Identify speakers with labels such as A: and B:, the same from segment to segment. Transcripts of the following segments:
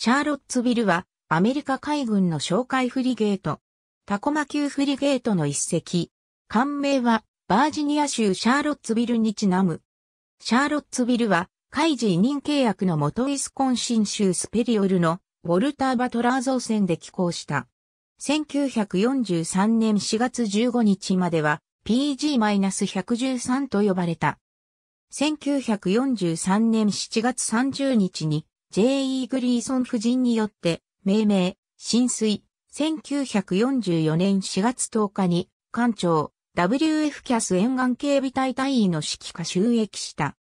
A: シャーロッツビルは、アメリカ海軍の哨戒フリゲート、タコマ級フリゲートの一隻。艦名は、バージニア州シャーロッツビルにちなむ。シャーロッツビルは、海事委任契約の元ウィスコンシン州スペリオルのウォルター・バトラー造船で寄港した。1943年4月15日までは PG-113 と呼ばれた。1943年7月30日に J.E. グリーソン夫人によって命名、浸水、1944年4月10日に、艦長、WF キャス沿岸警備隊隊員の指揮下収益した。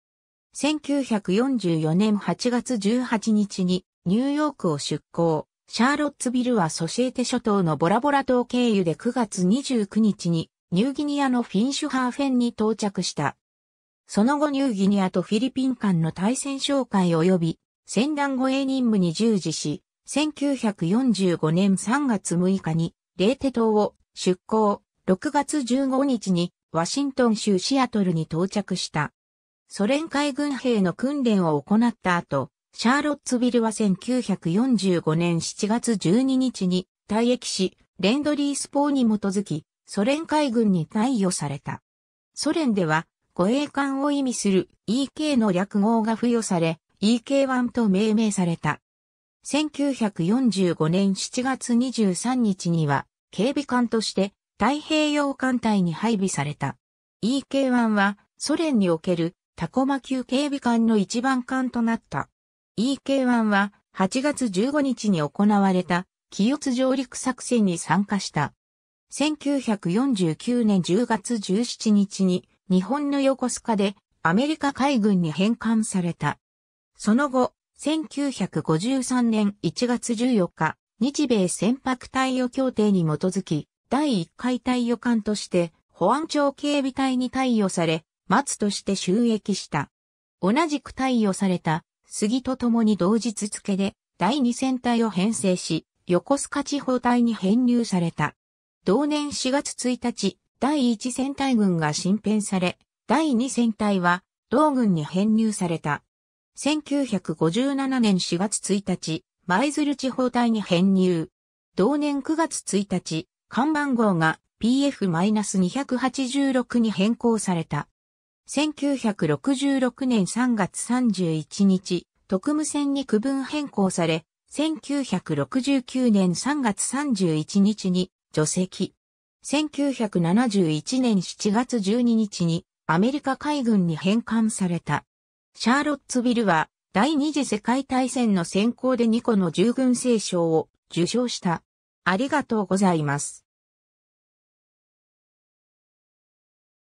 A: 1944年8月18日に、ニューヨークを出港、シャーロッツビルはソシエテ諸島のボラボラ島経由で9月29日に、ニューギニアのフィンシュハーフェンに到着した。その後ニューギニアとフィリピン間の対戦紹介及び戦乱護衛任務に従事し、1945年3月6日に、レーテ島を出港、6月15日にワシントン州シアトルに到着した。ソ連海軍兵の訓練を行った後、シャーロッツビルは1945年7月12日に退役し、レンドリースポーに基づき、ソ連海軍に貸与された。ソ連では、護衛艦を意味する EK の略号が付与され、EK1 と命名された。1945年7月23日には警備艦として太平洋艦隊に配備された。EK1 はソ連におけるタコマ級警備艦の一番艦となった。EK1 は8月15日に行われた気津上陸作戦に参加した。1949年10月17日に日本の横須賀でアメリカ海軍に返還された。その後、1953年1月14日、日米船舶対応協定に基づき、第1回対応艦として保安庁警備隊に対応され、松として収益した。同じく対応された杉と共に同日付で第2戦隊を編成し、横須賀地方隊に編入された。同年4月1日、第1戦隊軍が新編され、第2戦隊は同軍に編入された。1957年4月1日、舞鶴地方隊に編入。同年9月1日、看板号が PF-286 に変更された。1966年3月31日、特務船に区分変更され、1969年3月31日に除籍。1971年7月12日にアメリカ海軍に返還された。シャーロッツビルは第二次世界大戦の先行で2個の従軍聖賞を受賞した。ありがとうございます。